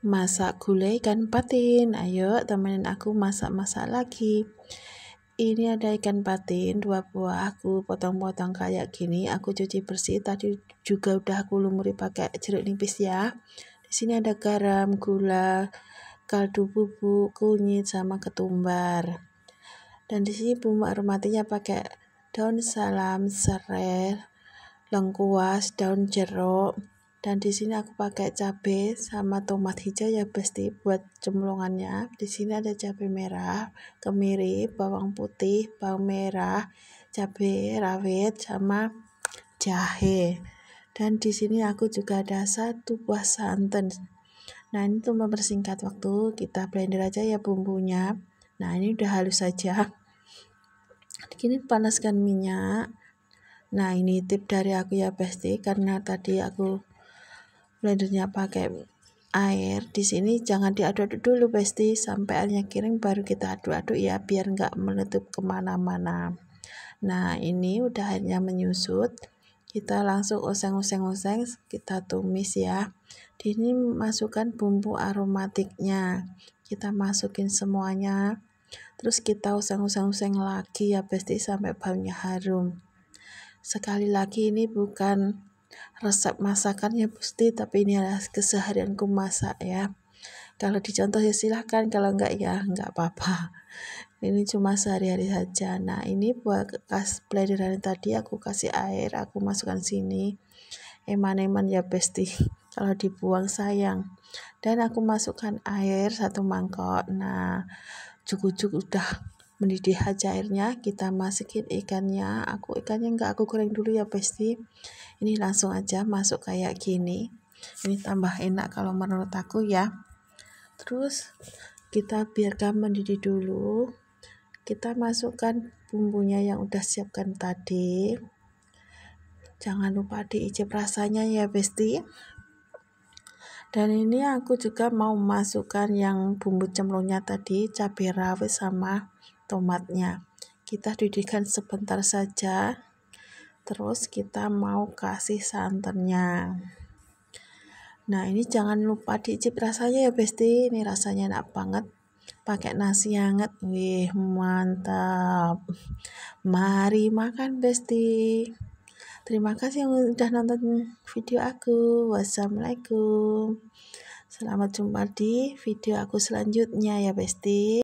masak gulai ikan patin. Ayo temenin aku masak-masak lagi. Ini ada ikan patin, dua buah aku potong-potong kayak gini. Aku cuci bersih, tadi juga udah aku lumuri pakai jeruk nipis ya. Di sini ada garam, gula, kaldu bubuk, kunyit, sama ketumbar. Dan di sini bumbu aromatinya pakai daun salam, serai, lengkuas, daun jeruk, dan di sini aku pakai cabe sama tomat hijau ya besti buat cemplungannya di sini ada cabe merah kemiri bawang putih bawang merah cabe rawit sama jahe dan di sini aku juga ada satu buah santan nah ini tuh mempersingkat waktu kita blender aja ya bumbunya nah ini udah halus saja kini panaskan minyak nah ini tip dari aku ya besti karena tadi aku blendernya pakai air di sini jangan diaduk-aduk dulu pasti sampai airnya kering baru kita aduk-aduk ya biar nggak menutup kemana-mana nah ini udah airnya menyusut kita langsung oseng-oseng-oseng kita tumis ya di ini masukkan bumbu aromatiknya kita masukin semuanya terus kita oseng-oseng-oseng lagi ya pasti sampai baunya harum sekali lagi ini bukan resep masakannya pasti tapi ini adalah keseharianku masak ya kalau dicontoh ya silahkan kalau enggak ya enggak apa-apa ini cuma sehari-hari saja nah ini buat kas pelajaran tadi aku kasih air aku masukkan sini eman-eman ya besti kalau dibuang sayang dan aku masukkan air satu mangkok nah cukup-cukup udah mendidih aja airnya kita masukin ikannya aku ikannya nggak aku goreng dulu ya pasti ini langsung aja masuk kayak gini ini tambah enak kalau menurut aku ya terus kita biarkan mendidih dulu kita masukkan bumbunya yang udah siapkan tadi jangan lupa diicip rasanya ya besti dan ini aku juga mau masukkan yang bumbu cemlongnya tadi cabai rawit sama tomatnya kita didihkan sebentar saja terus kita mau kasih santannya nah ini jangan lupa dicicip rasanya ya besti ini rasanya enak banget pakai nasi hangat wih mantap mari makan besti Terima kasih yang sudah nonton video aku. Wassalamualaikum. Selamat jumpa di video aku selanjutnya ya Besti.